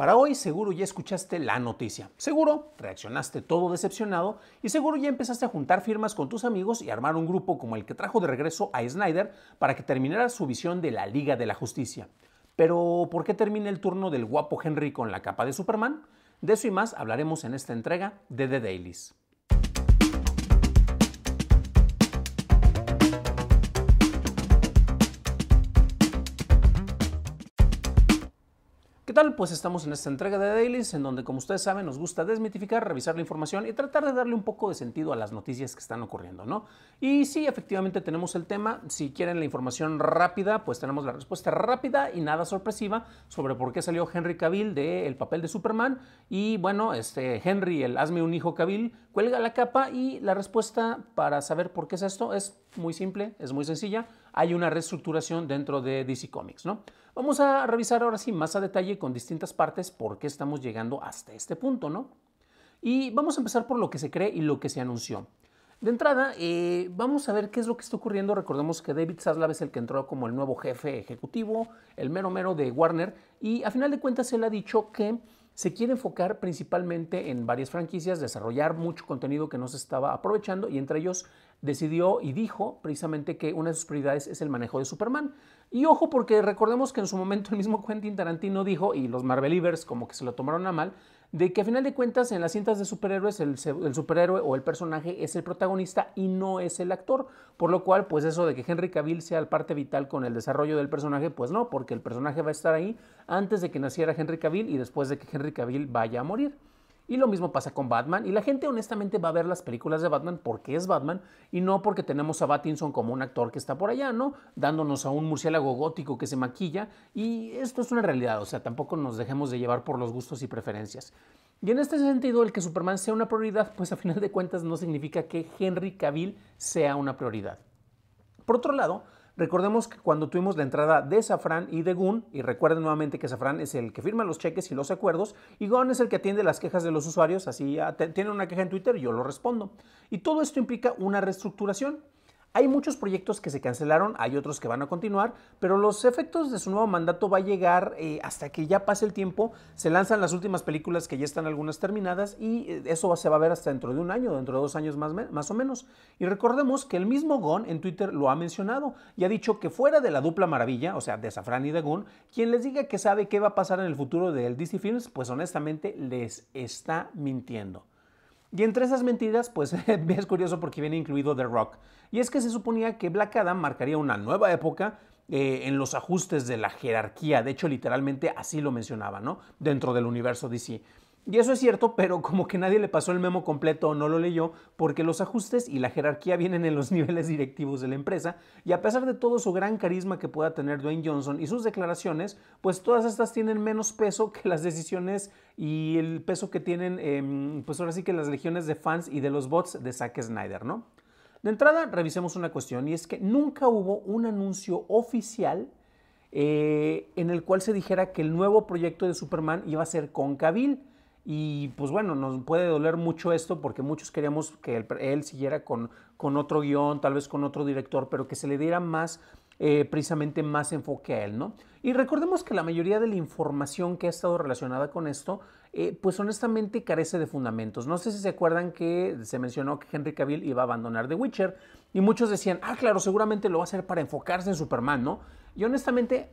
Para hoy seguro ya escuchaste la noticia, seguro reaccionaste todo decepcionado y seguro ya empezaste a juntar firmas con tus amigos y armar un grupo como el que trajo de regreso a Snyder para que terminara su visión de la Liga de la Justicia. Pero, ¿por qué termina el turno del guapo Henry con la capa de Superman? De eso y más hablaremos en esta entrega de The Dailies. ¿Qué tal? Pues estamos en esta entrega de Dailys en donde, como ustedes saben, nos gusta desmitificar, revisar la información y tratar de darle un poco de sentido a las noticias que están ocurriendo, ¿no? Y sí, efectivamente tenemos el tema. Si quieren la información rápida, pues tenemos la respuesta rápida y nada sorpresiva sobre por qué salió Henry Cavill del el papel de Superman. Y bueno, este Henry, el hazme un hijo Cavill, cuelga la capa y la respuesta para saber por qué es esto es muy simple, es muy sencilla hay una reestructuración dentro de DC Comics, ¿no? Vamos a revisar ahora sí más a detalle con distintas partes por qué estamos llegando hasta este punto, ¿no? Y vamos a empezar por lo que se cree y lo que se anunció. De entrada, eh, vamos a ver qué es lo que está ocurriendo. Recordemos que David Zaslav es el que entró como el nuevo jefe ejecutivo, el mero mero de Warner, y a final de cuentas él ha dicho que se quiere enfocar principalmente en varias franquicias, desarrollar mucho contenido que no se estaba aprovechando y entre ellos decidió y dijo precisamente que una de sus prioridades es el manejo de Superman. Y ojo, porque recordemos que en su momento el mismo Quentin Tarantino dijo, y los Marvelivers como que se lo tomaron a mal, de que a final de cuentas en las cintas de superhéroes el, superhéroe o el personaje es el protagonista y no es el actor, por lo cual pues eso de que Henry Cavill sea el parte vital con el desarrollo del personaje, pues no, porque el personaje va a estar ahí antes de que naciera Henry Cavill y después de que Henry Cavill vaya a morir. Y lo mismo pasa con Batman. Y la gente honestamente va a ver las películas de Batman porque es Batman y no porque tenemos a Batinson como un actor que está por allá, ¿no? Dándonos a un murciélago gótico que se maquilla. Y esto es una realidad, o sea, tampoco nos dejemos de llevar por los gustos y preferencias. Y en este sentido, el que Superman sea una prioridad, pues a final de cuentas no significa que Henry Cavill sea una prioridad. Por otro lado, Recordemos que cuando tuvimos la entrada de Safran y de Gun, y recuerden nuevamente que Safran es el que firma los cheques y los acuerdos, y Gun es el que atiende las quejas de los usuarios, así ah, tiene una queja en Twitter, yo lo respondo. Y todo esto implica una reestructuración. Hay muchos proyectos que se cancelaron, hay otros que van a continuar, pero los efectos de su nuevo mandato va a llegar eh, hasta que ya pase el tiempo, se lanzan las últimas películas que ya están algunas terminadas y eh, eso se va a ver hasta dentro de un año, dentro de dos años más, más o menos. Y recordemos que el mismo Gon en Twitter lo ha mencionado y ha dicho que fuera de la dupla maravilla, o sea, de Safran y de Gon, quien les diga que sabe qué va a pasar en el futuro del DC Films, pues honestamente les está mintiendo. Y entre esas mentiras, pues es curioso porque viene incluido The Rock. Y es que se suponía que Black Adam marcaría una nueva época eh, en los ajustes de la jerarquía. De hecho, literalmente así lo mencionaba, ¿no? Dentro del universo DC. Y eso es cierto, pero como que nadie le pasó el memo completo o no lo leyó, porque los ajustes y la jerarquía vienen en los niveles directivos de la empresa, y a pesar de todo su gran carisma que pueda tener Dwayne Johnson y sus declaraciones, pues todas estas tienen menos peso que las decisiones y el peso que tienen, em, pues ahora sí que las legiones de fans y de los bots de Zack Snyder, ¿no? De entrada, revisemos una cuestión, y es que nunca hubo un anuncio oficial eh, en el cual se dijera que el nuevo proyecto de Superman iba a ser con Cavill, y pues bueno, nos puede doler mucho esto porque muchos queríamos que él, siguiera con, otro guión, tal vez con otro director, pero que se le diera más eh, precisamente más enfoque a él, ¿no? Y recordemos que la mayoría de la información que ha estado relacionada con esto, eh, pues honestamente carece de fundamentos. No sé si se acuerdan que se mencionó que Henry Cavill iba a abandonar The Witcher y muchos decían, ah, claro, seguramente lo va a hacer para enfocarse en Superman, ¿no? Y honestamente,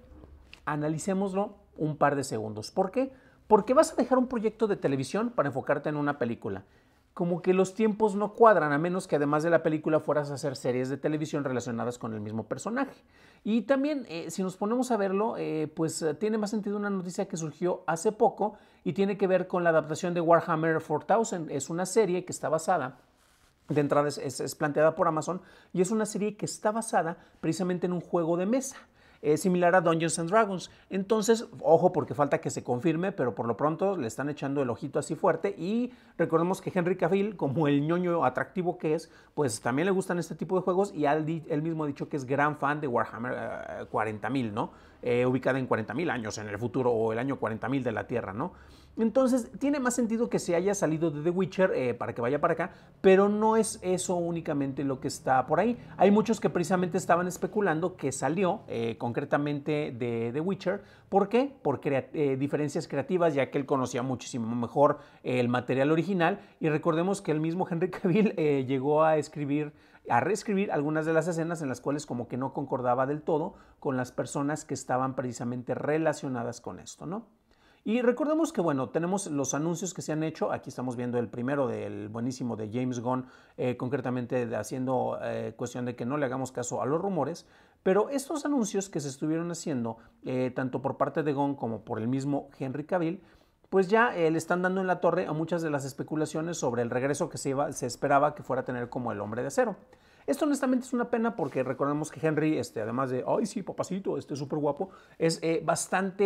analicémoslo un par de segundos. ¿Por qué? ¿Por qué vas a dejar un proyecto de televisión para enfocarte en una película? Como que los tiempos no cuadran, a menos que además de la película fueras a hacer series de televisión relacionadas con el mismo personaje. Y también, eh, si nos ponemos a verlo, eh, pues eh, tiene más sentido una noticia que surgió hace poco y tiene que ver con la adaptación de Warhammer 4000. Es una serie que está basada de entrada es, planteada por Amazon y es una serie que está basada precisamente en un juego de mesa es similar a Dungeons and Dragons. Entonces, ojo porque falta que se confirme, pero por lo pronto le están echando el ojito así fuerte y recordemos que Henry Cavill, como el ñoño atractivo que es, pues también le gustan este tipo de juegos y él mismo ha dicho que es gran fan de Warhammer 40.000, eh, ¿no? Eh, ubicada en 40.000 años en el futuro o el año 40.000 de la Tierra, ¿no? Entonces, tiene más sentido que se haya salido de The Witcher eh, para que vaya para acá, pero no es eso únicamente lo que está por ahí. Hay muchos que precisamente estaban especulando que salió eh, concretamente de The Witcher. ¿Por qué? Por eh, diferencias creativas, ya que él conocía muchísimo mejor el material original. Y recordemos que el mismo Henry Cavill llegó a escribir a reescribir algunas de las escenas en las cuales como que no concordaba del todo con las personas que estaban precisamente relacionadas con esto, ¿no? Y recordemos que, bueno, tenemos los anuncios que se han hecho. Aquí estamos viendo el primero del buenísimo de James Gunn, eh, concretamente haciendo eh, cuestión de que no le hagamos caso a los rumores. Pero estos anuncios que se estuvieron haciendo, eh, tanto por parte de Gunn como por el mismo Henry Cavill, pues ya le están dando en la torre a muchas de las especulaciones sobre el regreso que se, se esperaba que fuera a tener como el hombre de acero. Esto honestamente es una pena porque recordemos que Henry, este, además de, ay sí, papacito, este súper guapo, es eh, bastante,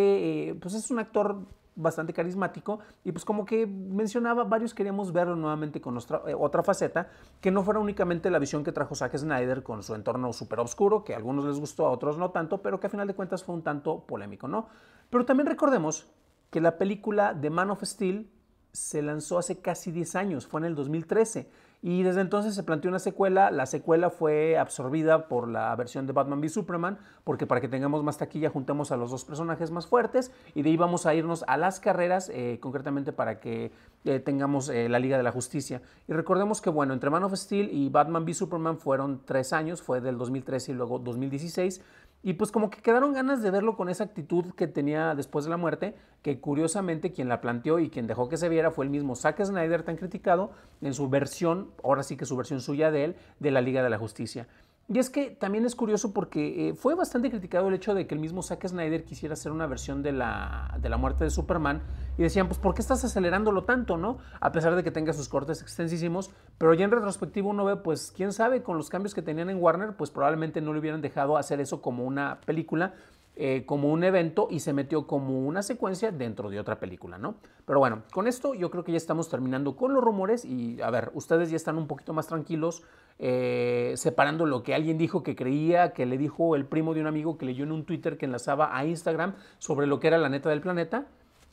eh, pues es un actor bastante carismático y pues como que mencionaba, varios queríamos verlo nuevamente con otra, eh, otra faceta, que no fuera únicamente la visión que trajo Zack Snyder con su entorno súper oscuro, que a algunos les gustó, a otros no tanto, pero que a final de cuentas fue un tanto polémico, ¿no? Pero también recordemos que la película The Man of Steel se lanzó hace casi 10 años, fue en el 2013. Y desde entonces se planteó una secuela. La secuela fue absorbida por la versión de Batman v Superman, porque para que tengamos más taquilla juntamos a los dos personajes más fuertes y de ahí vamos a irnos a las carreras, eh, concretamente para que eh, tengamos eh, la Liga de la Justicia. Y recordemos que, bueno, entre Man of Steel y Batman v Superman fueron tres años, fue del 2013 y luego 2016. Y pues como que quedaron ganas de verlo con esa actitud que tenía después de la muerte, que curiosamente quien la planteó y quien dejó que se viera fue el mismo Zack Snyder tan criticado en su versión, ahora sí que su versión suya de él, de la Liga de la Justicia. Y es que también es curioso porque eh, fue bastante criticado el hecho de que el mismo Zack Snyder quisiera hacer una versión de la, de la muerte de Superman. Y decían, pues, ¿por qué estás acelerándolo tanto, no? A pesar de que tenga sus cortes extensísimos. Pero ya en retrospectivo uno ve, pues, quién sabe, con los cambios que tenían en Warner, pues probablemente no le hubieran dejado hacer eso como una película eh, como un evento y se metió como una secuencia dentro de otra película, ¿no? Pero bueno, con esto yo creo que ya estamos terminando con los rumores y a ver, ustedes ya están un poquito más tranquilos eh, separando lo que alguien dijo que creía, que le dijo el primo de un amigo que leyó en un Twitter que enlazaba a Instagram sobre lo que era la neta del planeta.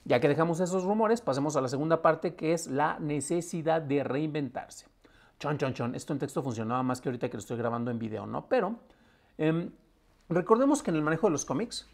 Ya que dejamos esos rumores, pasemos a la segunda parte que es la necesidad de reinventarse. Chon, chon, chon. Esto en texto funcionaba más que ahorita que lo estoy grabando en video, ¿no? Pero em, Recordemos que en el manejo de los cómics,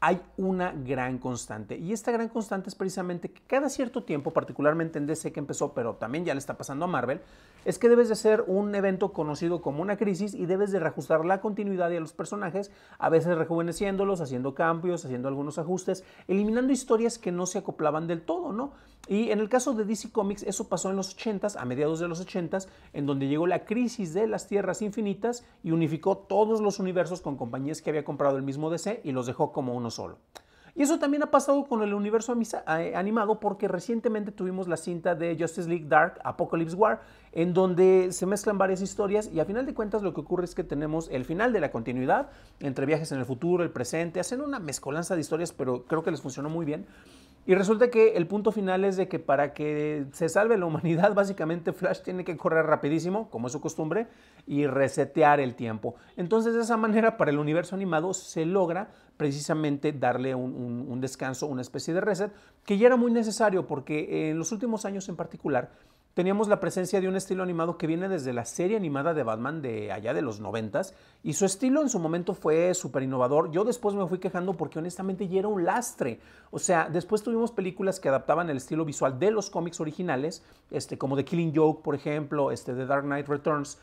hay una gran constante. Y esta gran constante es precisamente que cada cierto tiempo, particularmente en DC que empezó, pero también ya le está pasando a Marvel, es que debes de hacer un evento conocido como una crisis y debes de reajustar la continuidad de los personajes, a veces rejuveneciéndolos, haciendo cambios, haciendo algunos ajustes, eliminando historias que no se acoplaban del todo, ¿no? Y en el caso de DC Comics, eso pasó en los 80s, a mediados de los 80s, en donde llegó la crisis de las Tierras Infinitas y unificó todos los universos con compañías que había comprado el mismo DC y los dejó como uno solo. Y eso también ha pasado con el universo eh, animado porque recientemente tuvimos la cinta de Justice League Dark Apocalypse War, en donde se mezclan varias historias y a final de cuentas lo que ocurre es que tenemos el final de la continuidad entre viajes en el futuro, el presente, hacen una mezcolanza de historias, pero creo que les funcionó muy bien. Y resulta que el punto final es de que para que se salve la humanidad, básicamente Flash tiene que correr rapidísimo, como es su costumbre, y resetear el tiempo. Entonces de esa manera para el universo animado se logra precisamente darle un, descanso, una especie de reset, que ya era muy necesario porque en los últimos años en particular teníamos la presencia de un estilo animado que viene desde la serie animada de Batman de allá de los noventas y su estilo en su momento fue súper innovador. Yo después me fui quejando porque honestamente ya era un lastre. O sea, después tuvimos películas que adaptaban el estilo visual de los cómics originales, este, como The Killing Joke, por ejemplo, este, The Dark Knight Returns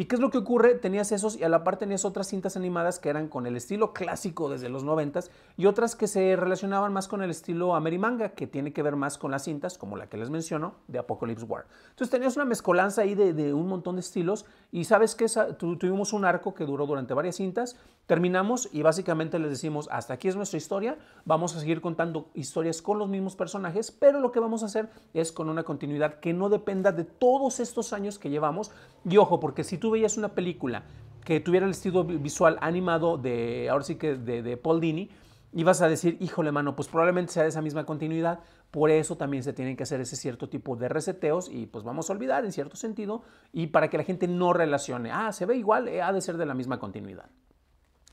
¿Y qué es lo que ocurre? Tenías esos y a la par tenías otras cintas animadas que eran con el estilo clásico desde los 90 y otras que se relacionaban más con el estilo Amerimanga, que tiene que ver más con las cintas, como la que les menciono, de Apocalypse War. Entonces tenías una mezcolanza ahí de, de un montón de estilos y sabes que tuvimos un arco que duró durante varias cintas, terminamos y básicamente les decimos, hasta aquí es nuestra historia, vamos a seguir contando historias con los mismos personajes, pero lo que vamos a hacer es con una continuidad que no dependa de todos estos años que llevamos. Y ojo, porque si tú veías una película que tuviera el estilo visual animado de, ahora sí que de, Paul Dini, ibas a decir, híjole, mano, pues probablemente sea de esa misma continuidad, por eso también se tienen que hacer ese cierto tipo de reseteos y pues vamos a olvidar en cierto sentido y para que la gente no relacione, ah, se ve igual, eh, ha de ser de la misma continuidad.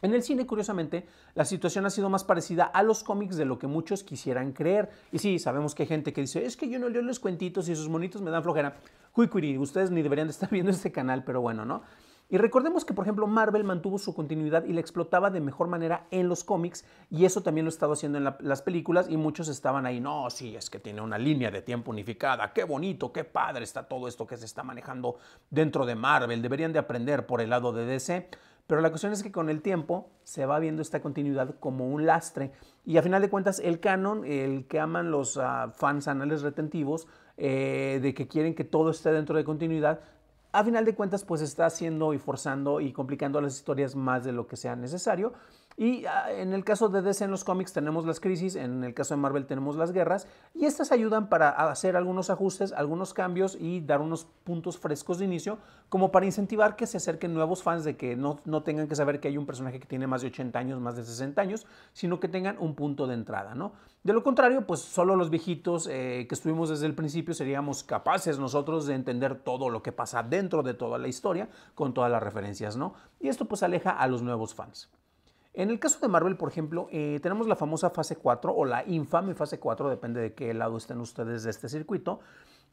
En el cine, curiosamente, la situación ha sido más parecida a los cómics de lo que muchos quisieran creer. Y sí, sabemos que hay gente que dice, es que yo no leo los cuentitos y esos monitos me dan flojera. Cuicuiri, ustedes ni deberían de estar viendo este canal, pero bueno, ¿no? Y recordemos que, por ejemplo, Marvel mantuvo su continuidad y la explotaba de mejor manera en los cómics, y eso también lo estado haciendo en las películas, y muchos estaban ahí, no, sí, es que tiene una línea de tiempo unificada, qué bonito, qué padre está todo esto que se está manejando dentro de Marvel, deberían de aprender por el lado de DC. Pero la cuestión es que con el tiempo se va viendo esta continuidad como un lastre. Y a final de cuentas, el canon, el que aman los ah, fans anales retentivos, eh, de que quieren que todo esté dentro de continuidad, a final de cuentas, pues está haciendo y forzando y complicando las historias más de lo que sea necesario. Y ah, en el caso de DC en los cómics tenemos las crisis, en el caso de Marvel tenemos las guerras, y estas ayudan para hacer algunos ajustes, algunos cambios y dar unos puntos frescos de inicio, como para incentivar que se acerquen nuevos fans de que no, tengan que saber que hay un personaje que tiene más de 80 años, más de 60 años, sino que tengan un punto de entrada, ¿no? De lo contrario, pues solo los viejitos eh, que estuvimos desde el principio seríamos capaces nosotros de entender todo lo que pasa dentro de toda la historia, con todas las referencias, ¿no? Y esto pues aleja a los nuevos fans. En el caso de Marvel, por ejemplo, eh, tenemos la famosa fase 4 o la infame fase 4, depende de qué lado estén ustedes de este circuito.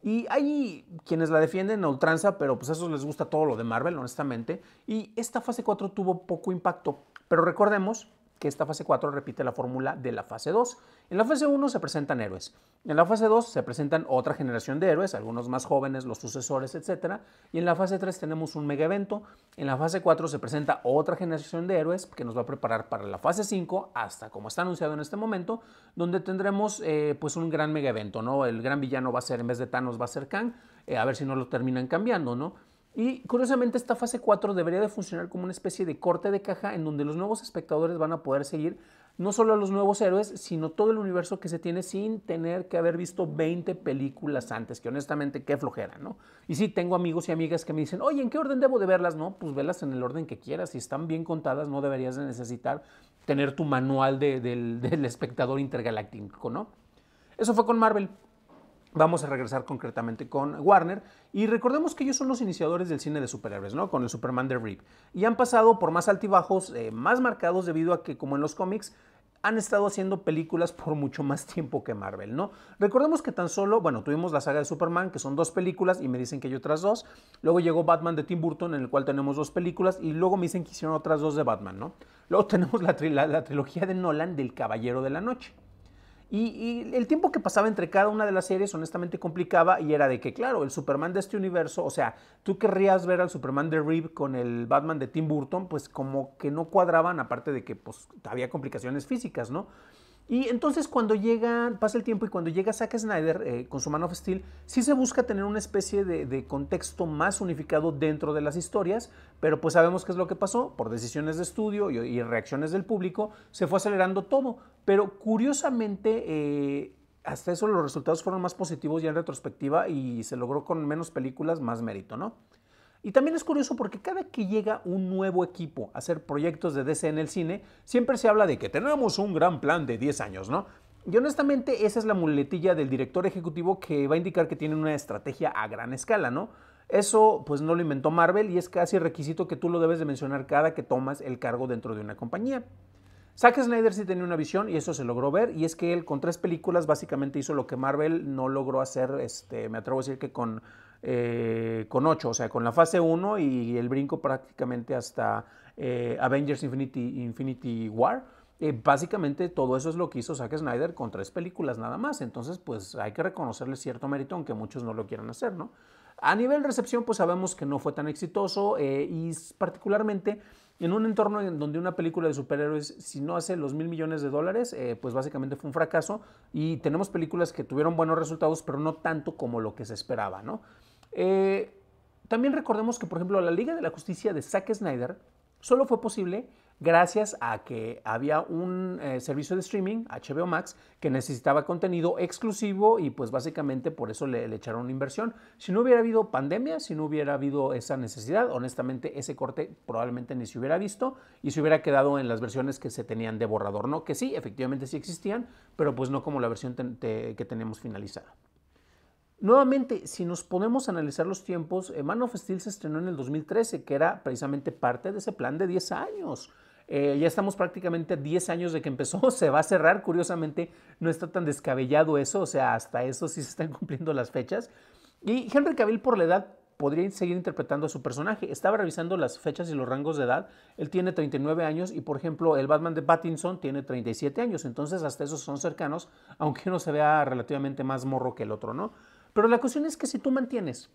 Y hay quienes la defienden a ultranza, pero pues a esos les gusta todo lo de Marvel, honestamente. Y esta fase 4 tuvo poco impacto. Pero recordemos que esta fase 4 repite la fórmula de la fase 2. En la fase 1 se presentan héroes. En la fase 2 se presentan otra generación de héroes, algunos más jóvenes, los sucesores, etc. Y en la fase 3 tenemos un mega evento. En la fase 4 se presenta otra generación de héroes que nos va a preparar para la fase 5 hasta como está anunciado en este momento, donde tendremos eh, pues un gran mega evento, ¿no? El gran villano va a ser, en vez de Thanos, va a ser Kang. Eh, a ver si no lo terminan cambiando, ¿no? Y curiosamente esta fase 4 debería de funcionar como una especie de corte de caja en donde los nuevos espectadores van a poder seguir no solo a los nuevos héroes, sino todo el universo que se tiene sin tener que haber visto 20 películas antes, que honestamente qué flojera, ¿no? Y sí, tengo amigos y amigas que me dicen, oye, ¿en qué orden debo de verlas? No, pues velas en el orden que quieras, si están bien contadas no deberías de necesitar tener tu manual del espectador intergaláctico, ¿no? Eso fue con Marvel. Vamos a regresar concretamente con Warner y recordemos que ellos son los iniciadores del cine de superhéroes, ¿no? Con el Superman de Reeve. Y han pasado por más altibajos, eh, más marcados debido a que, como en los cómics, han estado haciendo películas por mucho más tiempo que Marvel, ¿no? Recordemos que tan solo, bueno, tuvimos la saga de Superman, que son dos películas, y me dicen que hay otras dos. Luego llegó Batman de Tim Burton, en el cual tenemos dos películas, y luego me dicen que hicieron otras dos de Batman, ¿no? Luego tenemos la trilogía de Nolan del Caballero de la Noche. Y, el tiempo que pasaba entre cada una de las series honestamente complicaba y era de que, claro, el Superman de este universo, o sea, tú querrías ver al Superman de Reeve con el Batman de Tim Burton, pues como que no cuadraban, aparte de que pues, había complicaciones físicas, ¿no? Y entonces cuando llega, pasa el tiempo y cuando llega Zack Snyder eh, con su Man of Steel, sí se busca tener una especie de, contexto más unificado dentro de las historias, pero pues sabemos qué es lo que pasó, por decisiones de estudio y, reacciones del público, se fue acelerando todo, pero curiosamente... Eh, hasta eso los resultados fueron más positivos ya en retrospectiva y se logró con menos películas más mérito, ¿no? Y también es curioso porque cada que llega un nuevo equipo a hacer proyectos de DC en el cine, siempre se habla de que tenemos un gran plan de 10 años, ¿no? Y honestamente esa es la muletilla del director ejecutivo que va a indicar que tiene una estrategia a gran escala, ¿no? Eso pues no lo inventó Marvel y es casi requisito que tú lo debes de mencionar cada que tomas el cargo dentro de una compañía. Zack Snyder sí tenía una visión y eso se logró ver y es que él con tres películas básicamente hizo lo que Marvel no logró hacer, este, me atrevo a decir que con eh, con 8, o sea, con la fase 1 y el brinco prácticamente hasta eh, Avengers Infinity, Infinity War. Eh, básicamente todo eso es lo que hizo Zack Snyder con tres películas nada más. Entonces, pues hay que reconocerle cierto mérito, aunque muchos no lo quieran hacer, ¿no? A nivel recepción, pues sabemos que no fue tan exitoso y particularmente en un entorno en donde una película de superhéroes, si no hace los mil millones de dólares, pues básicamente fue un fracaso y tenemos películas que tuvieron buenos resultados, pero no tanto como lo que se esperaba, ¿no? Eh, también recordemos que, por ejemplo, la Liga de la Justicia de Zack Snyder solo fue posible gracias a que había un eh, servicio de streaming, HBO Max, que necesitaba contenido exclusivo y pues básicamente por eso le, echaron inversión. Si no hubiera habido pandemia, si no hubiera habido esa necesidad, honestamente ese corte probablemente ni se hubiera visto y se hubiera quedado en las versiones que se tenían de borrador, ¿no? Que sí, efectivamente sí existían, pero pues no como la versión que tenemos finalizada. Nuevamente, si nos a analizar los tiempos, eh, Man of Steel se estrenó en el 2013, que era precisamente parte de ese plan de 10 años. Eh, ya estamos prácticamente 10 años de que empezó, se va a cerrar, curiosamente no está tan descabellado eso, o sea, hasta eso sí se están cumpliendo las fechas. Y Henry Cavill por la edad podría seguir interpretando a su personaje. Estaba revisando las fechas y los rangos de edad. Él tiene 39 años y, por ejemplo, el Batman de Pattinson tiene 37 años. Entonces, hasta esos son cercanos, aunque uno se vea relativamente más morro que el otro, ¿no? Pero la cuestión es que si tú mantienes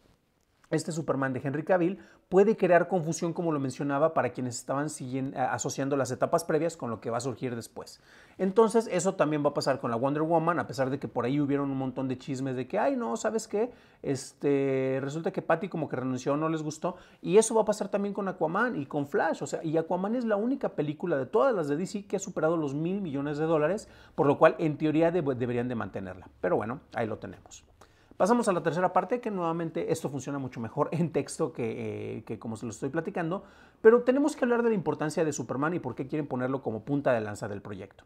este Superman de Henry Cavill puede crear confusión, como lo mencionaba, para quienes estaban siguiendo, eh, asociando las etapas previas con lo que va a surgir después. Entonces, eso también va a pasar con la Wonder Woman, a pesar de que por ahí hubieron un montón de chismes de que, ay, no, ¿sabes qué? Este, resulta que Patty como que renunció, no les gustó. Y eso va a pasar también con Aquaman y con Flash. O sea, y Aquaman es la única película de todas las de DC que ha superado los mil millones de dólares, por lo cual, en teoría, deberían de mantenerla. Pero bueno, ahí lo tenemos. Pasamos a la tercera parte, que nuevamente esto funciona mucho mejor en texto eh, que, como se lo estoy platicando, pero tenemos que hablar de la importancia de Superman y por qué quieren ponerlo como punta de lanza del proyecto.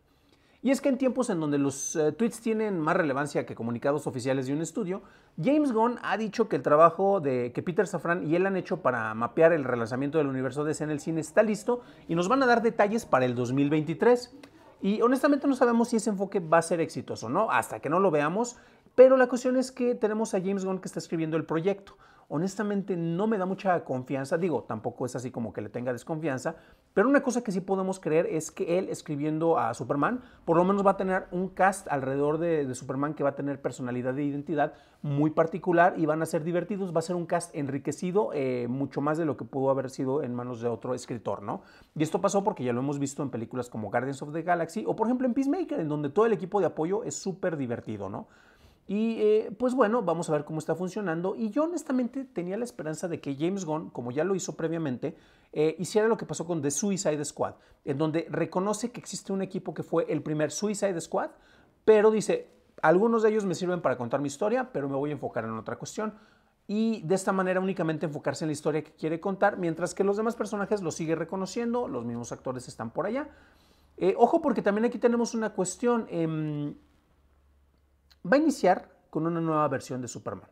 Y es que en tiempos en donde los eh, tweets tienen más relevancia que comunicados oficiales de un estudio, James Gunn ha dicho que el trabajo de, que Peter Safran y él han hecho para mapear el relanzamiento del universo DC en el cine está listo y nos van a dar detalles para el 2023. Y honestamente no sabemos si ese enfoque va a ser exitoso no. Hasta que no lo veamos, pero la cuestión es que tenemos a James Gunn que está escribiendo el proyecto. Honestamente no me da mucha confianza, digo, tampoco es así como que le tenga desconfianza, pero una cosa que sí podemos creer es que él escribiendo a Superman, por lo menos va a tener un cast alrededor de, Superman que va a tener personalidad e identidad muy particular y van a ser divertidos, va a ser un cast enriquecido eh, mucho más de lo que pudo haber sido en manos de otro escritor, ¿no? Y esto pasó porque ya lo hemos visto en películas como Guardians of the Galaxy o por ejemplo en Peacemaker, en donde todo el equipo de apoyo es súper divertido, ¿no? Y eh, pues bueno, vamos a ver cómo está funcionando. Y yo honestamente tenía la esperanza de que James Gunn, como ya lo hizo previamente, eh, hiciera lo que pasó con The Suicide Squad, en donde reconoce que existe un equipo que fue el primer Suicide Squad, pero dice, algunos de ellos me sirven para contar mi historia, pero me voy a enfocar en otra cuestión. Y de esta manera únicamente enfocarse en la historia que quiere contar, mientras que los demás personajes lo sigue reconociendo, los mismos actores están por allá. Eh, ojo porque también aquí tenemos una cuestión em, va a iniciar con una nueva versión de Superman.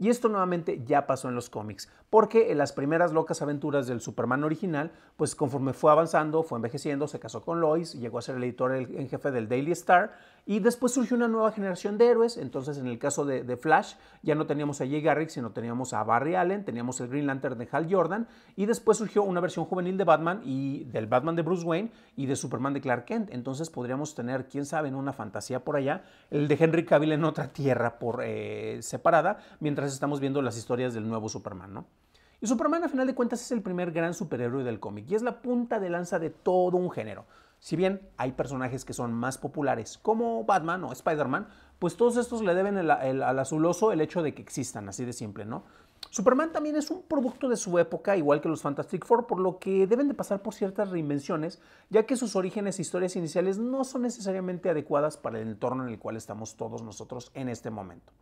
Y esto nuevamente ya pasó en los cómics, porque en las primeras locas aventuras del Superman original, pues conforme fue avanzando, fue envejeciendo, se casó con Lois, llegó a ser el editor en jefe del Daily Star, y después surgió una nueva generación de héroes. Entonces, en el caso de, Flash, ya no teníamos a Jay Garrick, sino teníamos a Barry Allen, teníamos el Green Lantern de Hal Jordan, y después surgió una versión juvenil de Batman y del Batman de Bruce Wayne y de Superman de Clark Kent. Entonces podríamos tener, quién sabe, en una fantasía por allá, el de Henry Cavill en otra tierra por eh, separada, mientras estamos viendo las historias del nuevo Superman, ¿no? Y Superman, a final de cuentas, es el primer gran superhéroe del cómic y es la punta de lanza de todo un género. Si bien hay personajes que son más populares, como Batman o Spider-Man, pues todos estos le deben al azuloso el hecho de que existan, así de simple, ¿no? Superman también es un producto de su época, igual que los Fantastic Four, por lo que deben de pasar por ciertas reinvenciones, ya que sus orígenes e historias iniciales no son necesariamente adecuadas para el entorno en el cual estamos todos nosotros en este momento.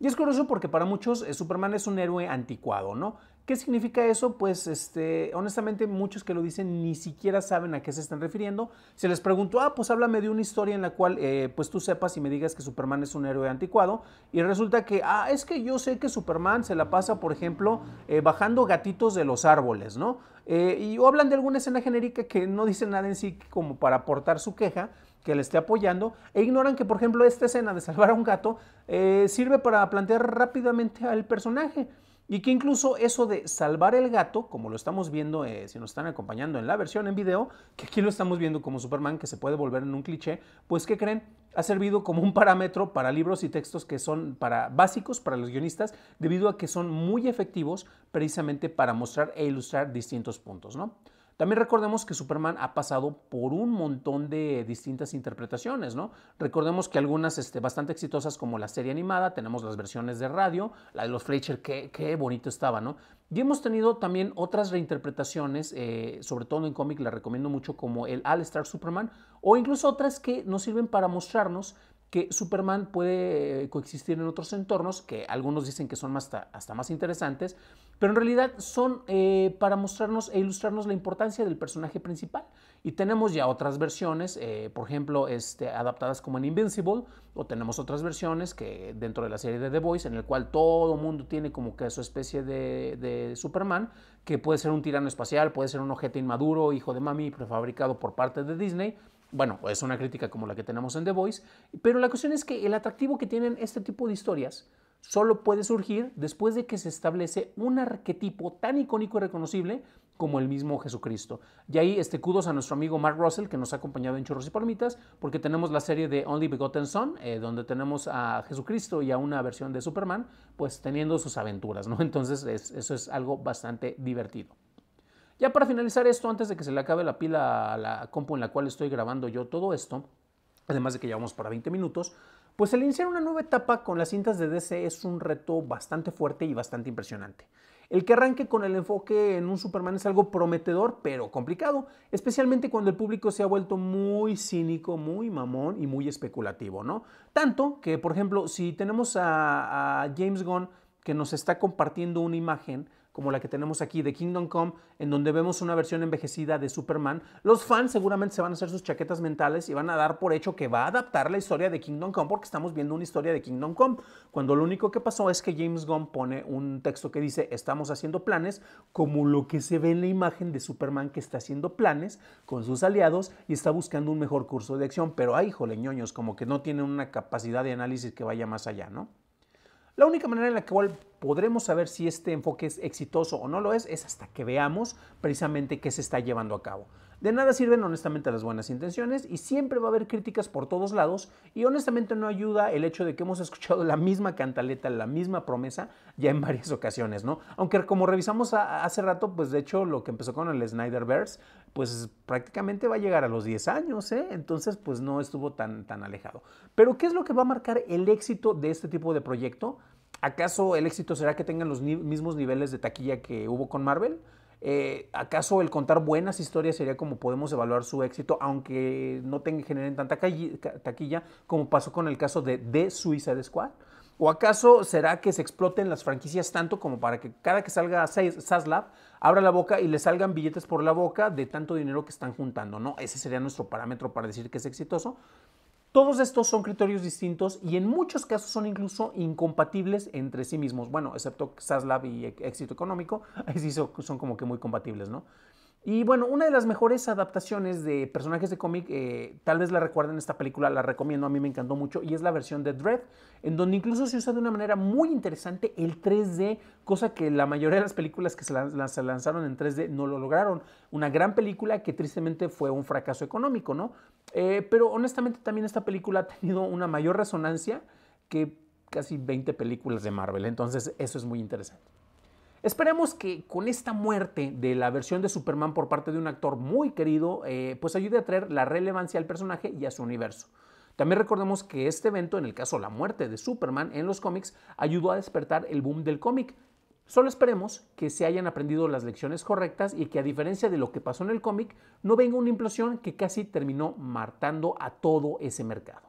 Y es curioso porque para muchos eh, Superman es un héroe anticuado, ¿no? ¿Qué significa eso? Pues este, honestamente muchos que lo dicen ni siquiera saben a qué se están refiriendo. Se les preguntó, ah, pues háblame de una historia en la cual eh, pues tú sepas y me digas que Superman es un héroe anticuado. Y resulta que, ah, es que yo sé que Superman se la pasa, por ejemplo, eh, bajando gatitos de los árboles, ¿no? y o hablan de alguna escena genérica que no dice nada en sí como para aportar su queja que le esté apoyando e ignoran que, por ejemplo, esta escena de salvar a un gato eh, sirve para plantear rápidamente al personaje. Y que incluso eso de salvar el gato, como lo estamos viendo, eh, si nos están acompañando en la versión en video, que aquí lo estamos viendo como Superman, que se puede volver en un cliché, pues ¿qué creen? Ha servido como un parámetro para libros y textos que son para básicos para los guionistas, debido a que son muy efectivos precisamente para mostrar e ilustrar distintos puntos, ¿no? También recordemos que Superman ha pasado por un montón de distintas interpretaciones, ¿no? Recordemos que algunas este, bastante exitosas como la serie animada, tenemos las versiones de radio, la de los Fletcher, qué, bonito estaba, ¿no? Y hemos tenido también otras reinterpretaciones, eh, sobre todo en cómic, la recomiendo mucho como el All Star Superman, o incluso otras que nos sirven para mostrarnos que Superman puede eh, coexistir en otros entornos, que algunos dicen que son hasta más interesantes, pero en realidad son eh, para mostrarnos e ilustrarnos la importancia del personaje principal. Y tenemos ya otras versiones, eh, por ejemplo, este, adaptadas como en Invincible, o tenemos otras versiones que dentro de la serie de The Voice, en el cual todo mundo tiene como que su especie de, de Superman, que puede ser un tirano espacial, puede ser un objeto inmaduro, hijo de mami, prefabricado por parte de Disney, bueno, es una crítica como la que tenemos en The Voice, pero la cuestión es que el atractivo que tienen este tipo de historias solo puede surgir después de que se establece un arquetipo tan icónico y reconocible como el mismo Jesucristo. Y ahí este kudos a nuestro amigo Mark Russell, que nos ha acompañado en Churros y Palmitas, porque tenemos la serie de Only Begotten Son, eh, donde tenemos a Jesucristo y a una versión de Superman, pues teniendo sus aventuras, ¿no? Entonces eso es algo bastante divertido. Ya para finalizar esto, antes de que se le acabe la pila a la compu en la cual estoy grabando yo todo esto, además de que llevamos para 20 minutos, pues el iniciar una nueva etapa con las cintas de DC es un reto bastante fuerte y bastante impresionante. El que arranque con el enfoque en un Superman es algo prometedor, pero complicado, especialmente cuando el público se ha vuelto muy cínico, muy mamón y muy especulativo, ¿no? Tanto que, por ejemplo, si tenemos a, a James Gunn que nos está compartiendo una imagen como la que tenemos aquí de Kingdom Come, en donde vemos una versión envejecida de Superman, los fans seguramente se van a hacer sus chaquetas mentales y van a dar por hecho que va a adaptar la historia de Kingdom Come porque estamos viendo una historia de Kingdom Come, cuando lo único que pasó es que James Gunn pone un texto que dice estamos haciendo planes, como lo que se ve en la imagen de Superman que está haciendo planes con sus aliados y está buscando un mejor curso de acción, pero hay joleñoños, como que no tienen una capacidad de análisis que vaya más allá, ¿no? La única manera en la que podremos saber si este enfoque es exitoso o no lo es, es hasta que veamos precisamente qué se está llevando a cabo. De nada sirven honestamente las buenas intenciones y siempre va a haber críticas por todos lados y honestamente no ayuda el hecho de que hemos escuchado la misma cantaleta, la misma promesa ya en varias ocasiones, ¿no? Aunque como revisamos hace rato, pues de hecho lo que empezó con el Snyderverse, pues prácticamente va a llegar a los 10 años, ¿eh? Entonces pues no estuvo tan, tan alejado. Pero ¿qué es lo que va a marcar el éxito de este tipo de proyecto? ¿Acaso el éxito será que tengan los mismos niveles de taquilla que hubo con Marvel? Eh, ¿Acaso el contar buenas historias sería como podemos evaluar su éxito, aunque no generen tanta taquilla como pasó con el caso de The Suicide Squad? ¿O acaso será que se exploten las franquicias tanto como para que cada que salga Saslab abra la boca y le salgan billetes por la boca de tanto dinero que están juntando? ¿no? Ese sería nuestro parámetro para decir que es exitoso. Todos estos son criterios distintos y en muchos casos son incluso incompatibles entre sí mismos. Bueno, excepto SASLAB y e-, éxito económico, ahí sí son como que muy compatibles, ¿no? Y bueno, una de las mejores adaptaciones de personajes de cómic, eh, tal vez la recuerden esta película, la recomiendo, a mí me encantó mucho, y es la versión de Dread, en donde incluso se usa de una manera muy interesante el 3D, cosa que la mayoría de las películas que se lanzaron en 3D no lo lograron. Una gran película que tristemente fue un fracaso económico, ¿no? Eh, pero honestamente también esta película ha tenido una mayor resonancia que casi 20 películas de Marvel, entonces eso es muy interesante. Esperemos que con esta muerte de la versión de Superman por parte de un actor muy querido, eh, pues ayude a traer la relevancia al personaje y a su universo. También recordemos que este evento, en el caso la muerte de Superman en los cómics, ayudó a despertar el boom del cómic, Solo esperemos que se hayan aprendido las lecciones correctas y que a diferencia de lo que pasó en el cómic, no venga una implosión que casi terminó martando a todo ese mercado.